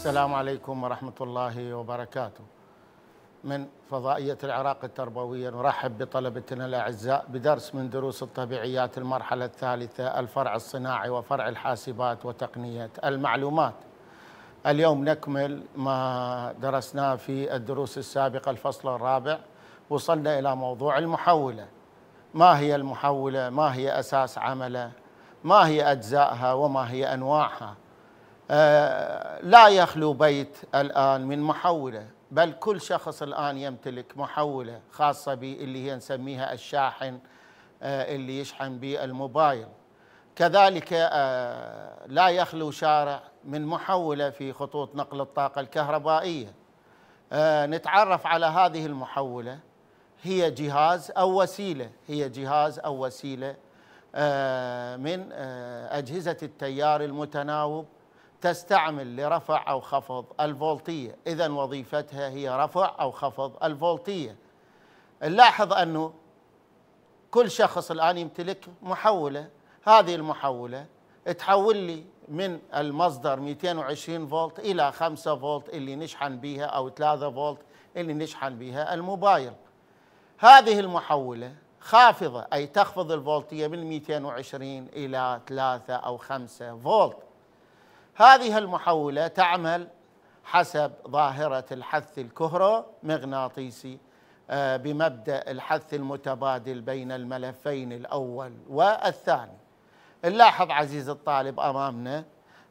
السلام عليكم ورحمة الله وبركاته من فضائية العراق التربوية نرحب بطلبتنا الأعزاء بدرس من دروس الطبيعيات المرحلة الثالثة الفرع الصناعي وفرع الحاسبات وتقنية المعلومات اليوم نكمل ما درسناه في الدروس السابقة الفصل الرابع وصلنا إلى موضوع المحولة ما هي المحولة ما هي أساس عمله ما هي أجزائها وما هي أنواعها آه، لا يخلو بيت الآن من محولة بل كل شخص الآن يمتلك محولة خاصة باللي هي نسميها الشاحن آه، اللي يشحن به الموبايل كذلك آه، لا يخلو شارع من محولة في خطوط نقل الطاقة الكهربائية نتعرف على هذه المحولة هي جهاز أو وسيلة هي جهاز أو وسيلة من أجهزة التيار المتناوب تستعمل لرفع أو خفض الفولتية إذا وظيفتها هي رفع أو خفض الفولتية نلاحظ أنه كل شخص الآن يمتلك محولة هذه المحولة تحول لي من المصدر 220 فولت إلى 5 فولت اللي نشحن بها أو 3 فولت اللي نشحن بها الموبايل هذه المحولة خافضة أي تخفض الفولتية من 220 إلى 3 أو 5 فولت هذه المحولة تعمل حسب ظاهرة الحث الكهرومغناطيسي آه، بمبدأ الحث المتبادل بين الملفين الأول والثاني نلاحظ عزيز الطالب أمامنا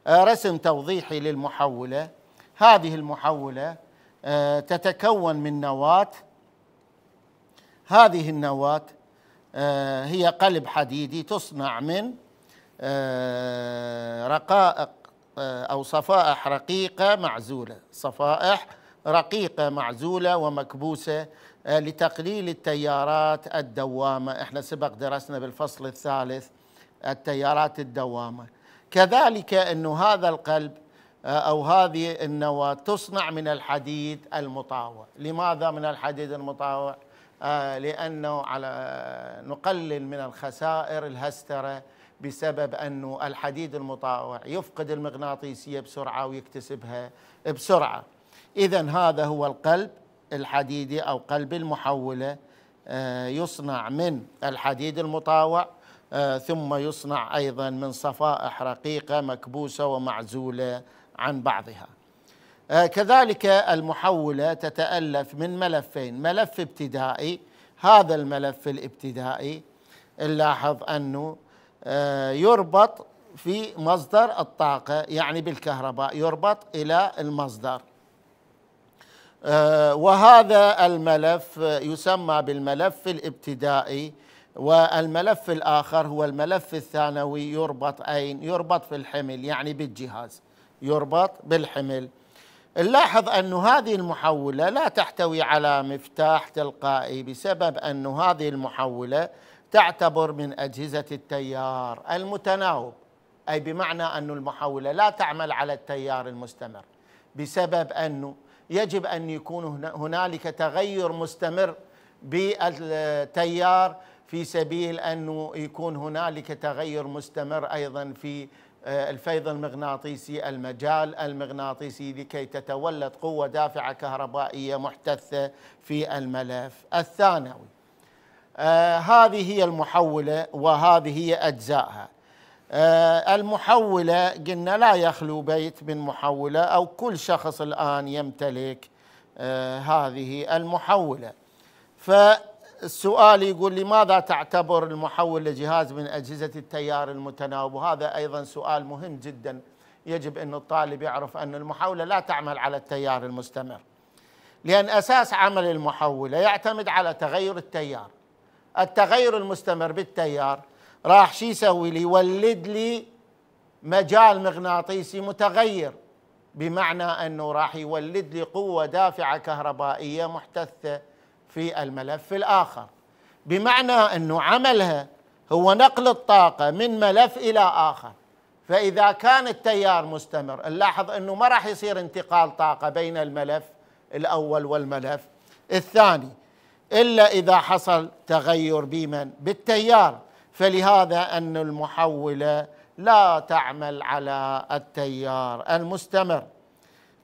آه، رسم توضيحي للمحولة هذه المحولة آه، تتكون من نواة هذه النواة هي قلب حديدي تصنع من رقائق آه، أو صفائح رقيقة معزولة صفائح رقيقة معزولة ومكبوسة آه، لتقليل التيارات الدوامة احنا سبق درسنا بالفصل الثالث التيارات الدوامة كذلك أن هذا القلب آه، أو هذه النواة تصنع من الحديد المطاوع لماذا من الحديد المطاوع؟ آه، لأنه على نقلل من الخسائر الهسترة بسبب أنه الحديد المطاوع يفقد المغناطيسية بسرعة ويكتسبها بسرعة إذا هذا هو القلب الحديدي أو قلب المحولة آه، يصنع من الحديد المطاوع آه، ثم يصنع أيضا من صفائح رقيقة مكبوسة ومعزولة عن بعضها آه، كذلك المحولة تتألف من ملفين ملف ابتدائي هذا الملف الابتدائي نلاحظ أنه آه، يربط في مصدر الطاقة يعني بالكهرباء يربط إلى المصدر آه، وهذا الملف يسمى بالملف الابتدائي والملف الآخر هو الملف الثانوي يربط أين؟ يربط في الحمل يعني بالجهاز يربط بالحمل نلاحظ أن هذه المحولة لا تحتوي على مفتاح تلقائي بسبب أن هذه المحولة تعتبر من أجهزة التيار المتناوب أي بمعنى أن المحولة لا تعمل على التيار المستمر بسبب أنه يجب أن يكون هنالك تغير مستمر بالتيار في سبيل أنه يكون هنالك تغير مستمر أيضا في آه، الفيض المغناطيسي المجال المغناطيسي لكي تتولد قوة دافعة كهربائية محتثة في الملف الثانوي آه، هذه هي المحولة وهذه هي أجزائها آه، المحولة قلنا لا يخلو بيت من محولة أو كل شخص الآن يمتلك هذه المحولة ف السؤال يقول لماذا تعتبر المحول لجهاز من أجهزة التيار المتناوب وهذا أيضا سؤال مهم جدا يجب أن الطالب يعرف أن المحولة لا تعمل على التيار المستمر لأن أساس عمل المحولة يعتمد على تغير التيار التغير المستمر بالتيار راح شو يسوي لي يولد لي مجال مغناطيسي متغير بمعنى أنه راح يولد لي قوة دافعة كهربائية محتثة في الملف الآخر بمعنى أنه عملها هو نقل الطاقة من ملف إلى آخر فإذا كان التيار مستمر نلاحظ أنه ما راح يصير انتقال طاقة بين الملف الأول والملف الثاني إلا إذا حصل تغير بمن بالتيار فلهذا أن المحولة لا تعمل على التيار المستمر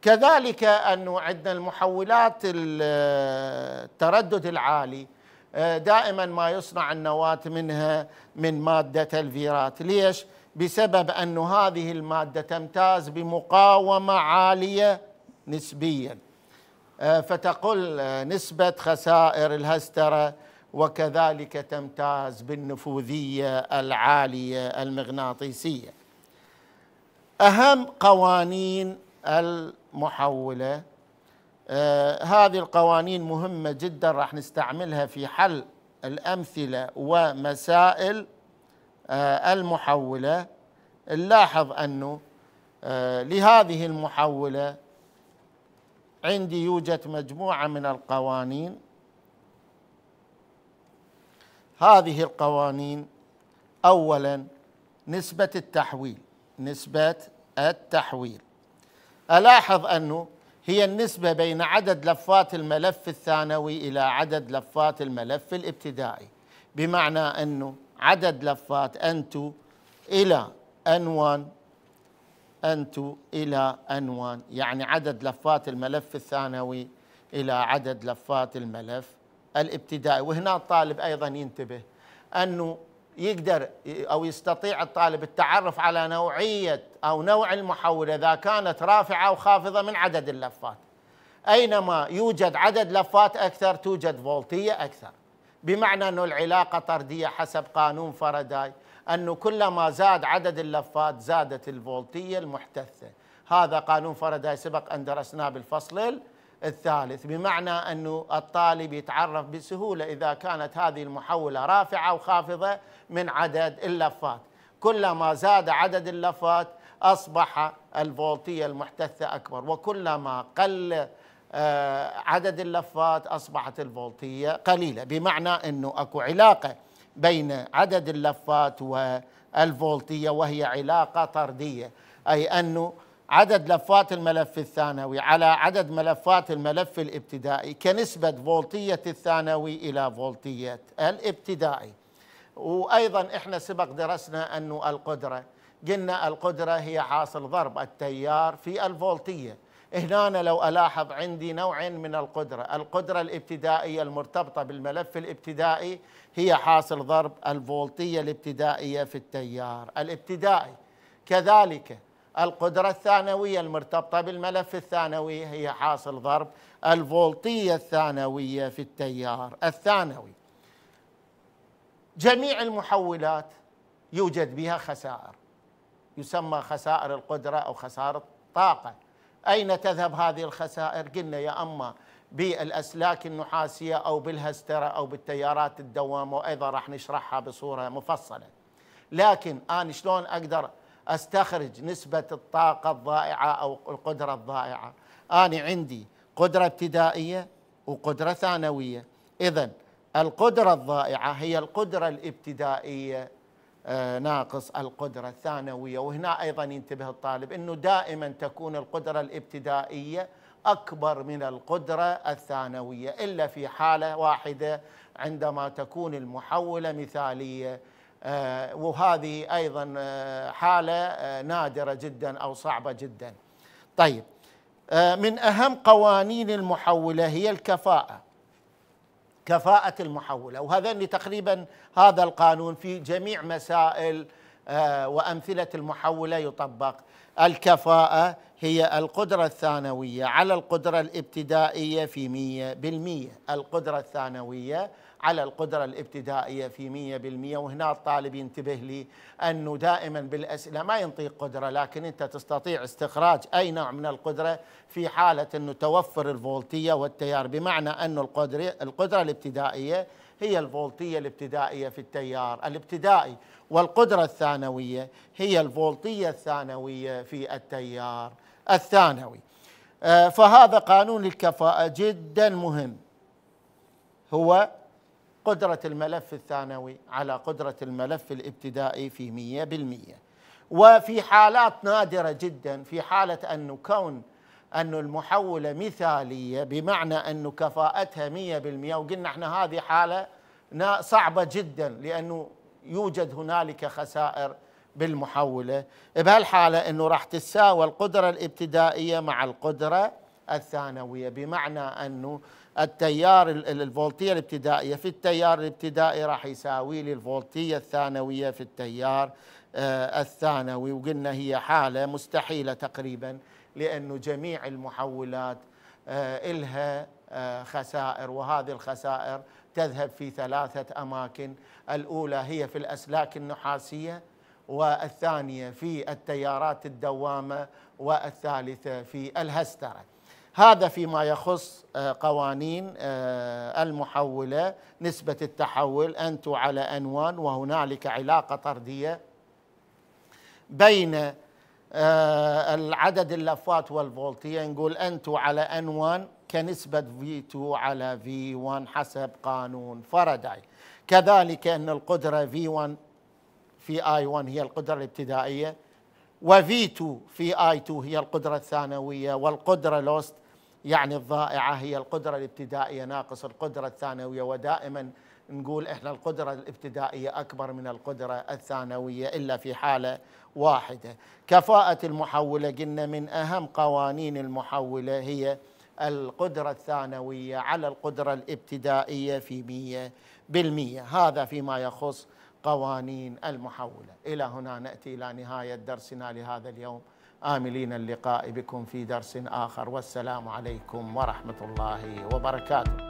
كذلك انه عندنا المحولات التردد العالي آه، دائما ما يصنع النواة منها من مادة الفيرات ليش؟ بسبب أن هذه المادة تمتاز بمقاومة عالية نسبيا آه، فتقل آه، نسبة خسائر الهسترة وكذلك تمتاز بالنفوذية العالية المغناطيسية أهم قوانين ال محوله آه، هذه القوانين مهمه جدا راح نستعملها في حل الامثله ومسائل آه، المحوله نلاحظ انه آه، لهذه المحوله عندي يوجد مجموعه من القوانين هذه القوانين اولا نسبه التحويل نسبه التحويل ألاحظ أنه هي النسبة بين عدد لفات الملف الثانوي إلى عدد لفات الملف الابتدائي بمعنى أنه عدد لفات N2 إلى N1 N2 إلى N1 يعني عدد لفات الملف الثانوي إلى عدد لفات الملف الابتدائي وهنا الطالب أيضا ينتبه أنه يقدر او يستطيع الطالب التعرف على نوعيه او نوع المحوله اذا كانت رافعه او خافضه من عدد اللفات. اينما يوجد عدد لفات اكثر توجد فولتيه اكثر. بمعنى انه العلاقه طرديه حسب قانون فاراداي انه كلما زاد عدد اللفات زادت الفولتيه المحتثه. هذا قانون فاراداي سبق ان درسناه بالفصل الثالث بمعنى أنه الطالب يتعرف بسهولة إذا كانت هذه المحولة رافعة وخافضة من عدد اللفات كلما زاد عدد اللفات أصبح الفولتية المحتثة أكبر وكلما قل آه، عدد اللفات أصبحت الفولتية قليلة بمعنى أنه أكو علاقة بين عدد اللفات والفولتية وهي علاقة طردية أي أنه عدد لفات الملف الثانوي على عدد ملفات الملف الابتدائي كنسبة فولتية الثانوي إلى فولتية الابتدائي وأيضا إحنا سبق درسنا أن القدرة قلنا القدرة هي حاصل ضرب التيار في الفولتية هنا لو ألاحظ عندي نوع من القدرة القدرة الابتدائية المرتبطة بالملف الابتدائي هي حاصل ضرب الفولتية الابتدائية في التيار الابتدائي كذلك القدرة الثانوية المرتبطة بالملف الثانوي هي حاصل ضرب الفولتية الثانوية في التيار الثانوي جميع المحولات يوجد بها خسائر يسمى خسائر القدرة أو خسائر الطاقة أين تذهب هذه الخسائر؟ قلنا يا أما بالأسلاك النحاسية أو بالهسترة أو بالتيارات الدوامة وأيضا راح نشرحها بصورة مفصلة لكن أنا شلون أقدر أستخرج نسبة الطاقة الضائعة أو القدرة الضائعة أنا عندي قدرة ابتدائية وقدرة ثانوية إذا القدرة الضائعة هي القدرة الابتدائية آه، ناقص القدرة الثانوية وهنا أيضا ينتبه الطالب أنه دائما تكون القدرة الابتدائية أكبر من القدرة الثانوية إلا في حالة واحدة عندما تكون المحولة مثالية آه، وهذه ايضا آه، حاله آه، نادره جدا او صعبه جدا. طيب من اهم قوانين المحوله هي الكفاءه. كفاءه المحوله وهذان تقريبا هذا القانون في جميع مسائل وامثله المحوله يطبق. الكفاءه هي القدرة الثانوية على القدرة الابتدائية في 100% القدرة الثانوية على القدرة الابتدائية في 100% وهنا الطالب ينتبه لي أنه دائما بالأسئلة ما ينطيك قدرة لكن أنت تستطيع استخراج أي نوع من القدرة في حالة أنه توفر الفولتية والتيار بمعنى أنه القدرة, القدرة الابتدائية هي الفولتية الابتدائية في التيار الابتدائي والقدرة الثانوية هي الفولتية الثانوية في التيار الثانوي آه، فهذا قانون الكفاءة جدا مهم هو قدرة الملف الثانوي على قدرة الملف الابتدائي في مية بالمية وفي حالات نادرة جدا في حالة أن كون أن المحولة مثالية بمعنى أن كفاءتها مية بالمية وقلنا احنا هذه حالة صعبة جدا لأنه يوجد هنالك خسائر بالمحولة بهالحالة أنه راح تساوى القدرة الابتدائية مع القدرة الثانوية بمعنى أنه التيار الفولتية الابتدائية في التيار الابتدائي راح يساوي لي الفولتية الثانوية في التيار آه، الثانوي وقلنا هي حالة مستحيلة تقريبا لأنه جميع المحولات آه، إلها آه، خسائر وهذه الخسائر تذهب في ثلاثة أماكن الأولى هي في الأسلاك النحاسية والثانية في التيارات الدوامة والثالثة في الهسترة هذا فيما يخص آه، قوانين آه، المحولة نسبة التحول أنتو على أنوان وهنالك علاقة طردية بين آه، العدد اللفات والفولتية نقول أنتو على أنوان كنسبة V2 على V1 حسب قانون فاراداي كذلك أن القدرة V1 في I1 هي القدرة الابتدائية و V2 في I2 هي القدرة الثانوية والقدرة لوست يعني الضائعة هي القدرة الابتدائية ناقص القدرة الثانوية ودائما نقول احنا القدرة الابتدائية أكبر من القدرة الثانوية إلا في حالة واحدة كفاءة المحولة قلنا من أهم قوانين المحولة هي القدرة الثانوية على القدرة الابتدائية في مية بالمية هذا فيما يخص قوانين المحولة إلى هنا نأتي إلى نهاية درسنا لهذا اليوم آملين اللقاء بكم في درس آخر والسلام عليكم ورحمة الله وبركاته